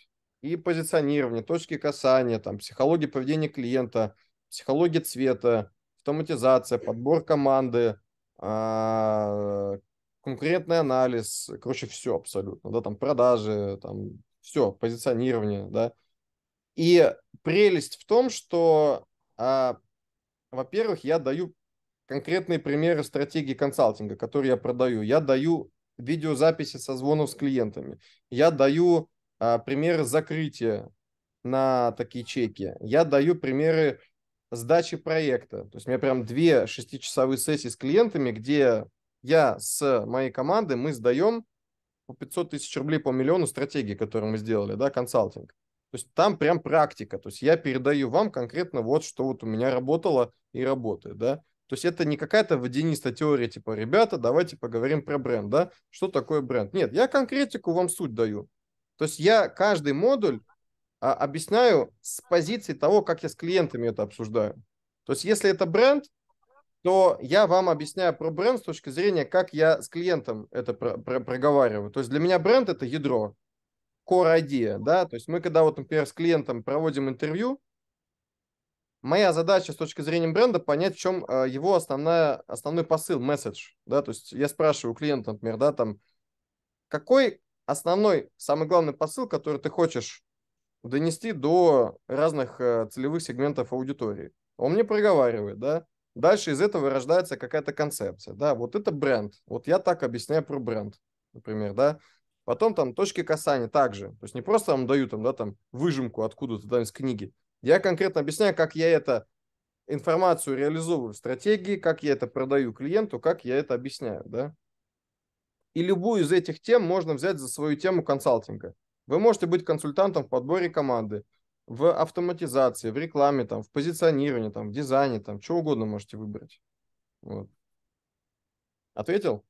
и позиционирование, точки касания, там психология поведения клиента, психология цвета, автоматизация, подбор команды, э, конкурентный анализ, короче, все абсолютно, да, там продажи, там все, позиционирование, да, и прелесть в том, что, а, во-первых, я даю конкретные примеры стратегии консалтинга, которые я продаю. Я даю видеозаписи со звонов с клиентами. Я даю а, примеры закрытия на такие чеки. Я даю примеры сдачи проекта. То есть у меня прям две шестичасовые сессии с клиентами, где я с моей командой, мы сдаем по 500 тысяч рублей по миллиону стратегии, которую мы сделали, да, консалтинг. То есть там прям практика. То есть я передаю вам конкретно вот, что вот у меня работало и работает, да. То есть это не какая-то водянистая теория, типа, ребята, давайте поговорим про бренд, да, что такое бренд. Нет, я конкретику вам суть даю. То есть я каждый модуль а, объясняю с позиции того, как я с клиентами это обсуждаю. То есть если это бренд, то я вам объясняю про бренд с точки зрения, как я с клиентом это про- про- проговариваю. То есть для меня бренд – это ядро core idea, да, то есть мы когда вот, например, с клиентом проводим интервью, моя задача с точки зрения бренда понять, в чем э, его основная, основной посыл, месседж, да, то есть я спрашиваю у клиента, например, да, там, какой основной, самый главный посыл, который ты хочешь донести до разных э, целевых сегментов аудитории. Он мне проговаривает, да, дальше из этого рождается какая-то концепция, да, вот это бренд, вот я так объясняю про бренд, например, да, Потом там точки касания также. То есть не просто вам дают там, да, там выжимку откуда-то там из книги. Я конкретно объясняю, как я это информацию реализовываю в стратегии, как я это продаю клиенту, как я это объясняю, да. И любую из этих тем можно взять за свою тему консалтинга. Вы можете быть консультантом в подборе команды, в автоматизации, в рекламе, там, в позиционировании, там, в дизайне, там, что угодно можете выбрать. Вот. Ответил?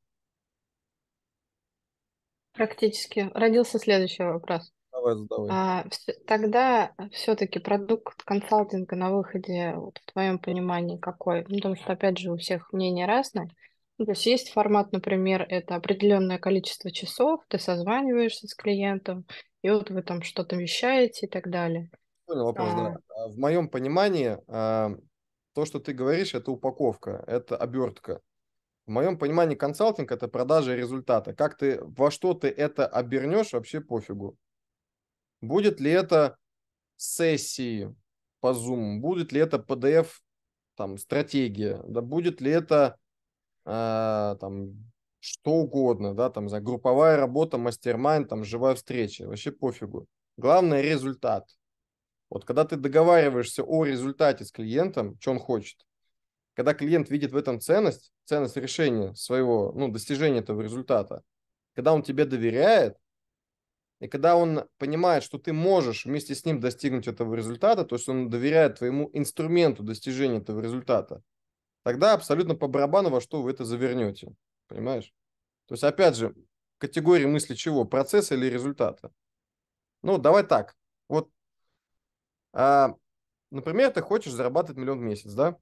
Практически. Родился следующий вопрос. Давай, задавай. А, тогда все-таки продукт консалтинга на выходе, вот, в твоем понимании, какой? Ну, потому что, опять же, у всех мнения разные. Ну, то есть есть формат, например, это определенное количество часов, ты созваниваешься с клиентом, и вот вы там что-то вещаете и так далее. Понял вопрос, а... да. В моем понимании а, то, что ты говоришь, это упаковка, это обертка. В моем понимании консалтинг – это продажа результата. Как ты, во что ты это обернешь, вообще пофигу. Будет ли это сессии по Zoom, будет ли это PDF, там, стратегия, да, будет ли это э, там, что угодно, да, там, за групповая работа, мастер там, живая встреча, вообще пофигу. Главное – результат. Вот когда ты договариваешься о результате с клиентом, что он хочет, когда клиент видит в этом ценность, ценность решения своего, ну, достижения этого результата, когда он тебе доверяет, и когда он понимает, что ты можешь вместе с ним достигнуть этого результата, то есть он доверяет твоему инструменту достижения этого результата, тогда абсолютно по барабану во что вы это завернете. Понимаешь? То есть, опять же, категории мысли чего? Процесса или результата? Ну, давай так. Вот, а, например, ты хочешь зарабатывать миллион в месяц, да?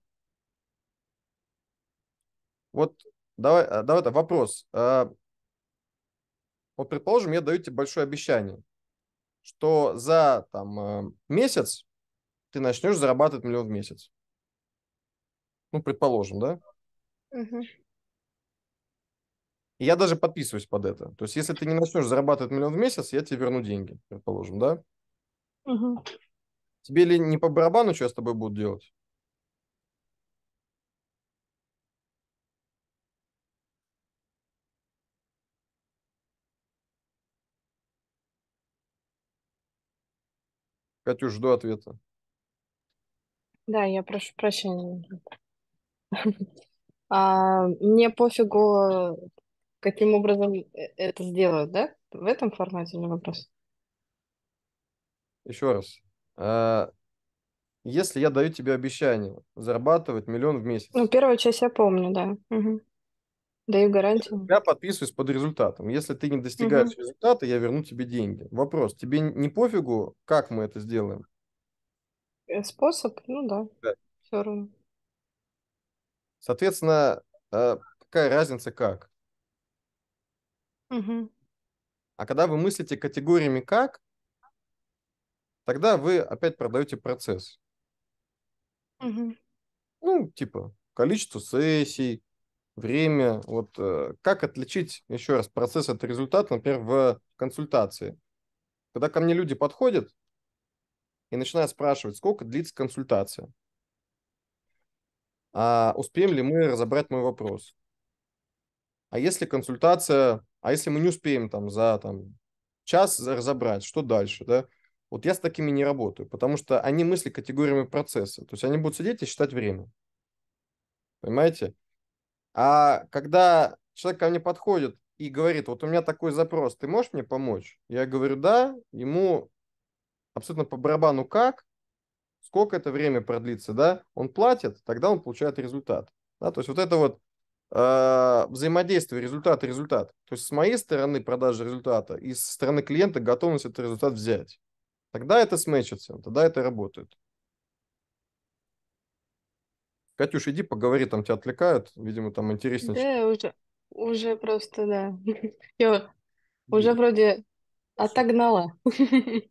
Вот давай, э, давай так, вопрос. Э, вот, предположим, я даю тебе большое обещание, что за там, э, месяц ты начнешь зарабатывать миллион в месяц. Ну, предположим, да? Угу. И я даже подписываюсь под это. То есть, если ты не начнешь зарабатывать миллион в месяц, я тебе верну деньги, предположим, да? Угу. Тебе ли не по барабану, что я с тобой буду делать? Катюш, жду ответа. Да, я прошу прощения. *laughs* А, мне пофигу, каким образом это сделают, да? В этом формате не вопрос? Еще раз. А, если я даю тебе обещание зарабатывать миллион в месяц. Ну, первую часть я помню, да. Угу. Даю гарантию. Я подписываюсь под результатом. Если ты не достигаешь угу. результата, я верну тебе деньги. Вопрос, тебе не пофигу, как мы это сделаем? Э, способ, ну да, да. все равно. Соответственно, э, какая разница как? Угу. А когда вы мыслите категориями как, тогда вы опять продаете процесс. Угу. Ну, типа, количество сессий, время. Вот э, как отличить еще раз процесс от результата, например, в консультации? Когда ко мне люди подходят и начинают спрашивать, сколько длится консультация, а успеем ли мы разобрать мой вопрос? А если консультация, а если мы не успеем там за там, час разобрать, что дальше, да? Вот я с такими не работаю, потому что они мысли категориями процесса. То есть они будут сидеть и считать время. Понимаете? А когда человек ко мне подходит и говорит, вот у меня такой запрос, ты можешь мне помочь? Я говорю, да, ему абсолютно по барабану как, сколько это время продлится, да, он платит, тогда он получает результат. Да? То есть вот это вот э, взаимодействие, результат, результат. То есть с моей стороны продажа результата и со стороны клиента готовность этот результат взять. Тогда это сметчится, тогда это работает. Катюш, иди поговори, там тебя отвлекают, видимо, там интереснее. Да, уже, уже просто, да. *laughs* Я уже да. вроде отогнала. *laughs*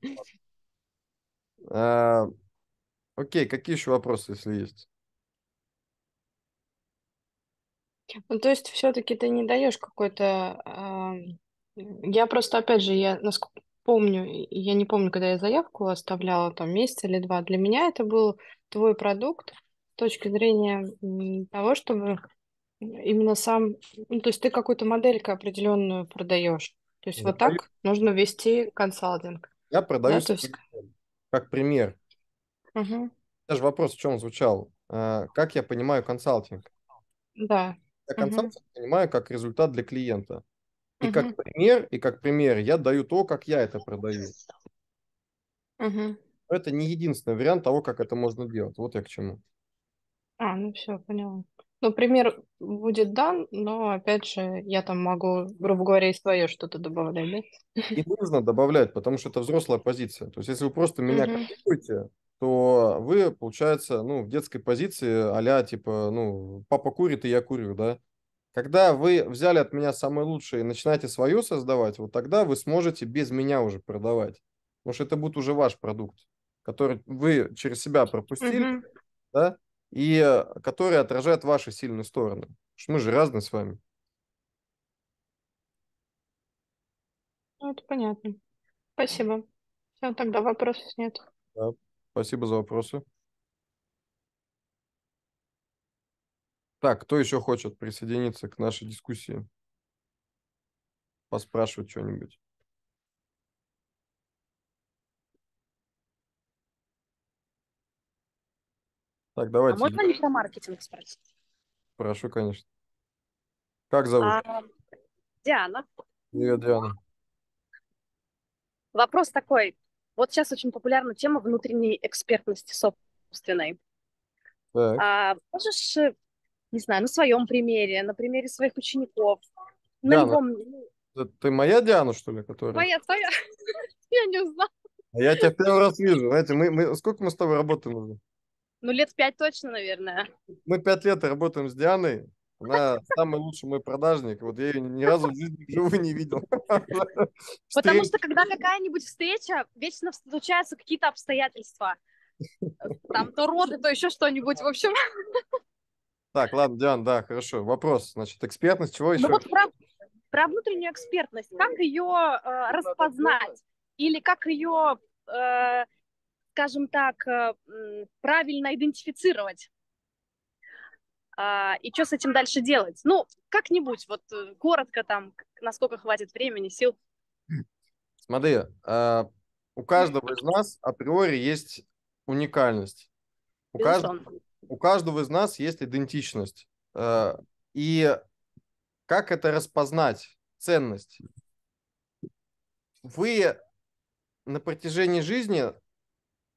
А, окей, какие еще вопросы, если есть? Ну, то есть все-таки ты не даешь какой-то... А... Я просто, опять же, я насколько помню, я не помню, когда я заявку оставляла, там месяц или два. Для меня это был твой продукт, точки зрения того, чтобы именно сам, ну, то есть ты какую-то модельку определенную продаешь. То есть я вот так нужно вести консалтинг. Я продаю да, есть... как пример. Угу. Даже вопрос, в чем звучал. А, как я понимаю консалтинг? Да. Я консалтинг угу. понимаю как результат для клиента. И угу. как пример, и как пример я даю то, как я это продаю. Угу. Но это не единственный вариант того, как это можно делать. Вот я к чему. А, ну все, поняла. Ну, пример будет дан, но, опять же, я там могу, грубо говоря, и свое что-то добавлять, да? И нужно добавлять, потому что это взрослая позиция. То есть, если вы просто меня угу. критикуете, то вы, получается, ну, в детской позиции а типа, ну, папа курит, и я курю, да? Когда вы взяли от меня самое лучшее и начинаете свое создавать, вот тогда вы сможете без меня уже продавать. Потому что это будет уже ваш продукт, который вы через себя пропустили, угу. да? и э, которые отражают ваши сильные стороны. Потому что мы же разные с вами. Ну, это понятно. Спасибо. Все, тогда вопросов нет. Да, спасибо за вопросы. Так, кто еще хочет присоединиться к нашей дискуссии? Поспрашивать что-нибудь? Так, а давайте. А можно лишь на маркетинг спросить? Прошу, конечно. Как зовут? А, Диана. Привет, Диана. Вопрос такой. Вот сейчас очень популярна тема внутренней экспертности собственной. Так. А, можешь, э, не знаю, на своем примере, на примере своих учеников, Диана, на любом... Это ты моя Диана, что ли, которая? Моя, твоя. *laughs* Я не знаю. А я тебя первый раз вижу. Знаете, мы, мы... сколько мы с тобой работаем уже? Ну, лет пять точно, наверное. Мы пять лет работаем с Дианой. Она *laughs* самый лучший мой продажник. Вот я ее ни разу в жизни живую не видел. *laughs* Потому что когда какая-нибудь встреча, вечно случаются какие-то обстоятельства. Там то роды, то еще что-нибудь, в общем. *laughs* Так, ладно, Диан, да, хорошо. Вопрос, значит, экспертность, чего еще? Ну вот про, про внутреннюю экспертность. Как ее э, распознать? Или как ее э, скажем так, э, правильно идентифицировать. А, и что с этим дальше делать? Ну, как-нибудь, вот э, коротко там, насколько хватит времени, сил. Смотри, а, у каждого из нас априори есть уникальность. У Безусловно. у каждого из нас есть идентичность. Э, и как это распознать? Ценность. Вы на протяжении жизни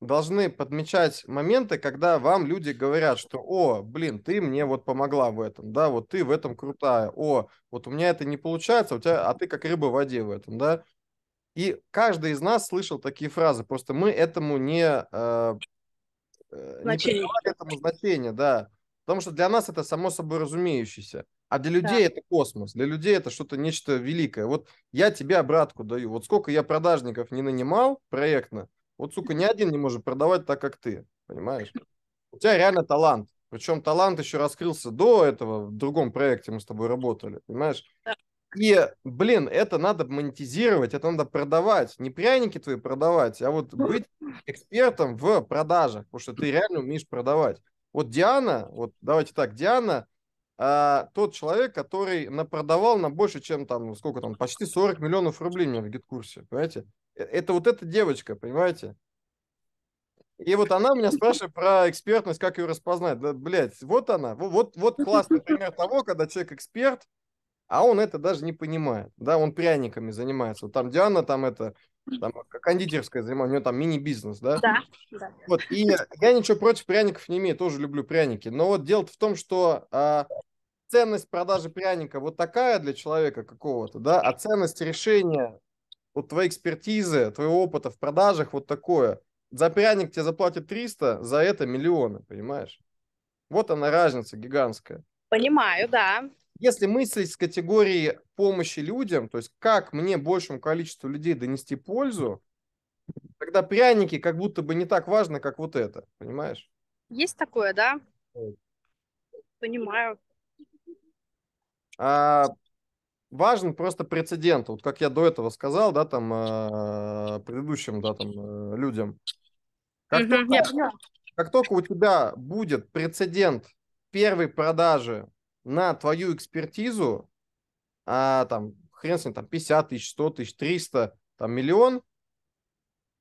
должны подмечать моменты, когда вам люди говорят, что, о, блин, ты мне вот помогла в этом, да, вот ты в этом крутая, о, вот у меня это не получается, у тебя, а ты как рыба в воде в этом, да. И каждый из нас слышал такие фразы, просто мы этому не, э, э значение. не этому значения, да, потому что для нас это само собой разумеющееся. А для людей да. это космос, для людей это что-то нечто великое. Вот я тебе обратку даю. Вот сколько я продажников не нанимал проектно, вот, сука, ни один не может продавать так, как ты, понимаешь? У тебя реально талант. Причем талант еще раскрылся до этого, в другом проекте мы с тобой работали, понимаешь? И, блин, это надо монетизировать, это надо продавать. Не пряники твои продавать, а вот быть экспертом в продажах, потому что ты реально умеешь продавать. Вот Диана, вот давайте так, Диана а, тот человек, который напродавал на больше, чем там, сколько там, почти 40 миллионов рублей мне в гид-курсе, понимаете? Э, это вот эта девочка, понимаете? И вот она меня спрашивает про экспертность, как ее распознать. Да, блядь, вот она. Вот, вот классный пример того, когда человек эксперт, а он это даже не понимает. Да, он пряниками занимается. Вот там Диана, там это, там кондитерская занимается, у нее там мини-бизнес, да? Да, да. Вот, и я ничего против пряников не имею, тоже люблю пряники. Но вот дело в том, что а, ценность продажи пряника вот такая для человека какого-то, да, а ценность решения вот твоей экспертизы, твоего опыта в продажах вот такое. За пряник тебе заплатят 300, за это миллионы, понимаешь? Вот она разница гигантская. Понимаю, да. Если мыслить с категории помощи людям, то есть как мне большему количеству людей донести пользу, тогда пряники как будто бы не так важно, как вот это, понимаешь? Есть такое, да? Понимаю. А важен просто прецедент. Вот как я до этого сказал, да, там э, предыдущим, да, там э, людям. Как, угу, только, я как только у тебя будет прецедент первой продажи на твою экспертизу, а там хрен с ним, там 50 тысяч, 100 тысяч, 300, там миллион,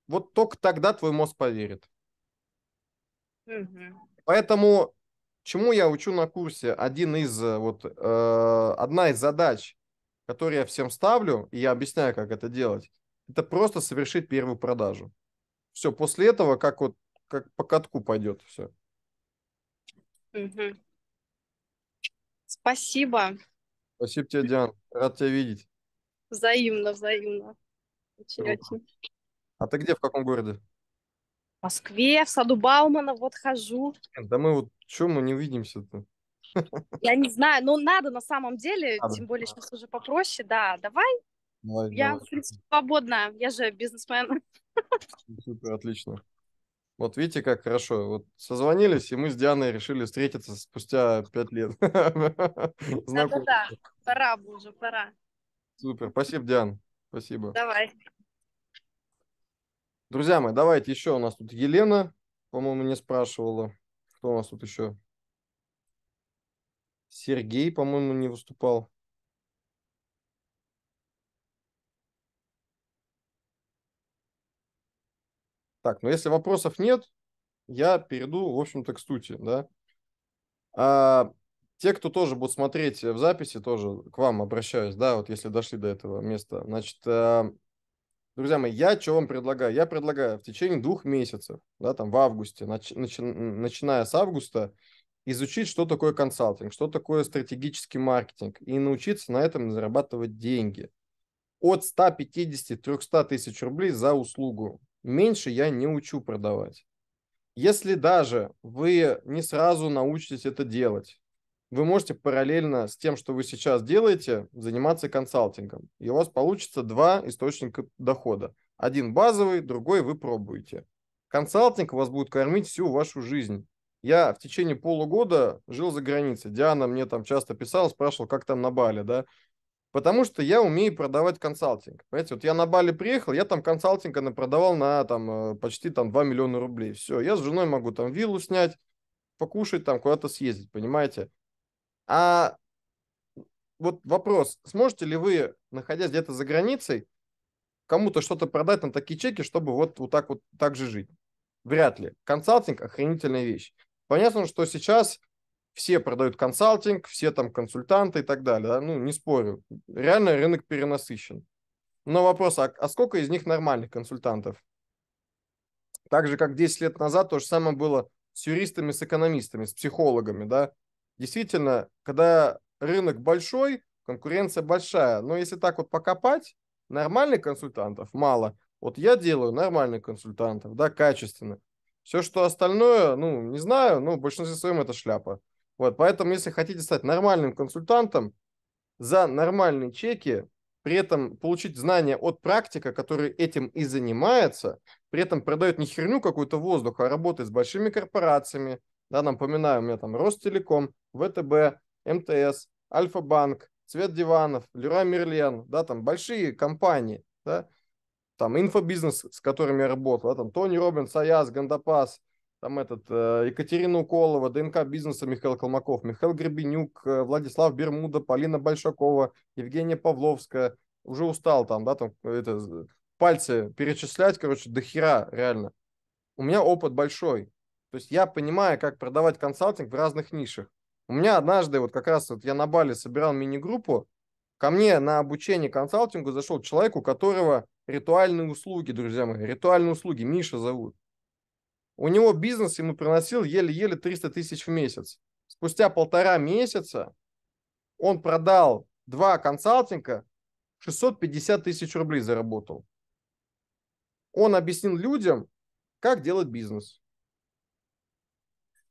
вот только тогда твой мозг поверит. Угу. Поэтому чему я учу на курсе? Один из э, вот э, одна из задач который я всем ставлю, и я объясняю, как это делать, это просто совершить первую продажу. Все, после этого как вот как по катку пойдет все. Спасибо. Спасибо тебе, Диан. Рад тебя видеть. Взаимно, взаимно. Очень-очень. А ты где, в каком городе? В Москве, в саду Баумана, вот хожу. Да мы вот, что мы не увидимся-то? Я не знаю, но ну, надо на самом деле, надо. тем более сейчас уже попроще, да, давай. Давай, я, давай. в принципе, свободна, я же бизнесмен. Супер, отлично. Вот видите, как хорошо. Вот созвонились, и мы с Дианой решили встретиться спустя пять лет. *laughs* Да-да-да, пора уже, пора. Супер, спасибо, Диан, спасибо. Давай. Друзья мои, давайте еще у нас тут Елена, по-моему, не спрашивала. Кто у нас тут еще? Сергей, по-моему, не выступал. Так, ну если вопросов нет, я перейду, в общем-то, к сути, да. А, те, кто тоже будут смотреть в записи, тоже к вам обращаюсь, да, вот если дошли до этого места. Значит, э, друзья мои, я что вам предлагаю? Я предлагаю в течение двух месяцев, да, там в августе, начи нач, начиная с августа, изучить, что такое консалтинг, что такое стратегический маркетинг, и научиться на этом зарабатывать деньги. От 150-300 тысяч рублей за услугу. Меньше я не учу продавать. Если даже вы не сразу научитесь это делать, вы можете параллельно с тем, что вы сейчас делаете, заниматься консалтингом. И у вас получится два источника дохода. Один базовый, другой вы пробуете. Консалтинг вас будет кормить всю вашу жизнь. Я в течение полугода жил за границей. Диана мне там часто писала, спрашивала, как там на Бали, да. Потому что я умею продавать консалтинг. Понимаете, вот я на Бали приехал, я там консалтинга продавал на там э, почти там 2 миллиона рублей. Все, я с женой могу там виллу снять, покушать там, куда-то съездить, понимаете. А вот вопрос, сможете ли вы, находясь где-то за границей, кому-то что-то продать на такие чеки, чтобы вот, вот так вот так же жить? Вряд ли. Консалтинг – охренительная вещь. Понятно, что сейчас все продают консалтинг, все там консультанты и так далее. Да? Ну, не спорю. Реально рынок перенасыщен. Но вопрос, а, а сколько из них нормальных консультантов? Так же, как 10 лет назад то же самое было с юристами, с экономистами, с психологами, да. Действительно, когда рынок большой, конкуренция большая. Но если так вот покопать, нормальных консультантов мало. Вот я делаю нормальных консультантов, да, качественно. Все, что остальное, ну, не знаю, но в большинстве своем это шляпа. Вот, поэтому, если хотите стать нормальным консультантом, за нормальные чеки, при этом получить знания от практика, который этим и занимается, при этом продает не херню какую-то воздуха, а работает с большими корпорациями, да, напоминаю, у меня там Ростелеком, ВТБ, МТС, Альфа-банк, Цвет диванов, Леруа Мерлен, да, там большие компании, да, там инфобизнес, с которыми я работал, да, там Тони Робинс, Аяс, Гандапас, там этот э, Екатерина Уколова, ДНК бизнеса Михаил Колмаков, Михаил Гребенюк, э, Владислав Бермуда, Полина Большакова, Евгения Павловская, уже устал там, да, там э, это, пальцы перечислять, короче, до хера реально. У меня опыт большой, то есть я понимаю, как продавать консалтинг в разных нишах. У меня однажды, вот как раз вот я на Бали собирал мини-группу, ко мне на обучение консалтингу зашел человек, у которого ритуальные услуги, друзья мои, ритуальные услуги, Миша зовут. У него бизнес ему приносил еле-еле 300 тысяч в месяц. Спустя полтора месяца он продал два консалтинга, 650 тысяч рублей заработал. Он объяснил людям, как делать бизнес.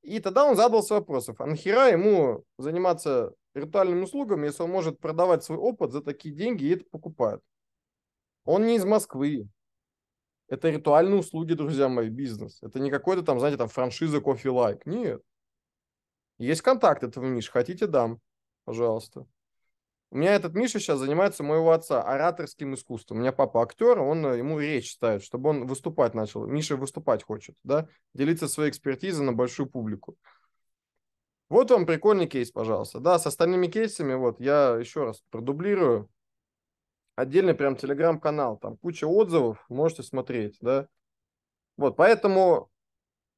И тогда он задался вопросом, а нахера ему заниматься ритуальными услугами, если он может продавать свой опыт за такие деньги и это покупают. Он не из Москвы. Это ритуальные услуги, друзья мои, бизнес. Это не какой-то там, знаете, там франшиза кофе лайк. Нет. Есть контакт этого Миши. Хотите, дам. Пожалуйста. У меня этот Миша сейчас занимается моего отца ораторским искусством. У меня папа актер, он э, ему речь ставит, чтобы он выступать начал. Миша выступать хочет, да, делиться своей экспертизой на большую публику. Вот вам прикольный кейс, пожалуйста. Да, с остальными кейсами, вот, я еще раз продублирую отдельный прям телеграм-канал, там куча отзывов, можете смотреть, да. Вот, поэтому,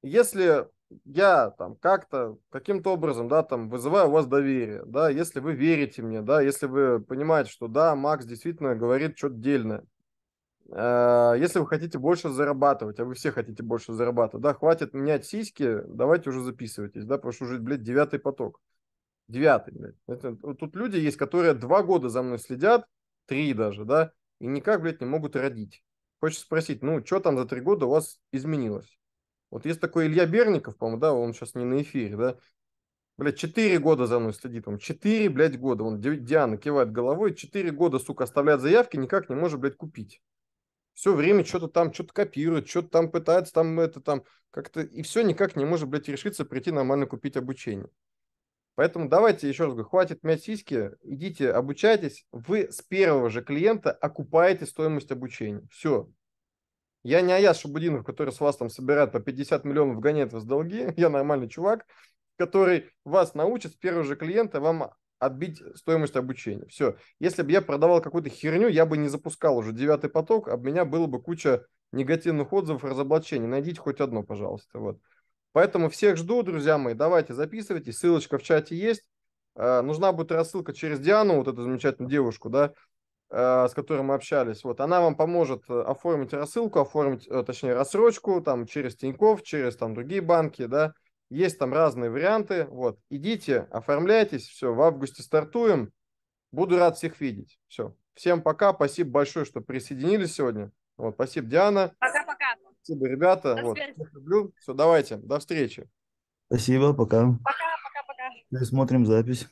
если я там как-то, каким-то образом, да, там вызываю у вас доверие, да, если вы верите мне, да, если вы понимаете, что да, Макс действительно говорит что-то дельное, э, если вы хотите больше зарабатывать, а вы все хотите больше зарабатывать, да, хватит менять сиськи, давайте уже записывайтесь, да, потому что уже, блядь, девятый поток. Девятый, блядь. Это, вот тут люди есть, которые два года за мной следят, три даже, да, и никак, блядь, не могут родить. Хочется спросить, ну, что там за три года у вас изменилось? Вот есть такой Илья Берников, по-моему, да, он сейчас не на эфире, да, блядь, четыре года за мной следит, он четыре, блядь, года, он Диана кивает головой, четыре года, сука, оставляет заявки, никак не может, блядь, купить. Все время что-то там, что-то копирует, что-то там пытается, там это, там, как-то, и все никак не может, блядь, решиться прийти нормально купить обучение. Поэтому давайте еще раз говорю, хватит мять сиськи, идите обучайтесь. Вы с первого же клиента окупаете стоимость обучения. Все. Я не Аяс Шабудинов, который с вас там собирает по 50 миллионов, гоняет вас долги. Я нормальный чувак, который вас научит с первого же клиента вам отбить стоимость обучения. Все. Если бы я продавал какую-то херню, я бы не запускал уже девятый поток, об меня было бы куча негативных отзывов, разоблачений. Найдите хоть одно, пожалуйста. Вот. Поэтому всех жду, друзья мои. Давайте записывайтесь. Ссылочка в чате есть. Э, нужна будет рассылка через Диану, вот эту замечательную девушку, да, э, с которой мы общались. Вот она вам поможет э, оформить рассылку, оформить, точнее, рассрочку там через Тиньков, через там другие банки, да. Есть там разные варианты. Вот, идите, оформляйтесь. Все, в августе стартуем. Буду рад всех видеть. Все. Всем пока. Спасибо большое, что присоединились сегодня. Вот, спасибо, Диана. Пока-пока. Спасибо, ребята. До вот. люблю. Все, давайте. До встречи. Спасибо, пока. Пока, пока, пока. Смотрим запись.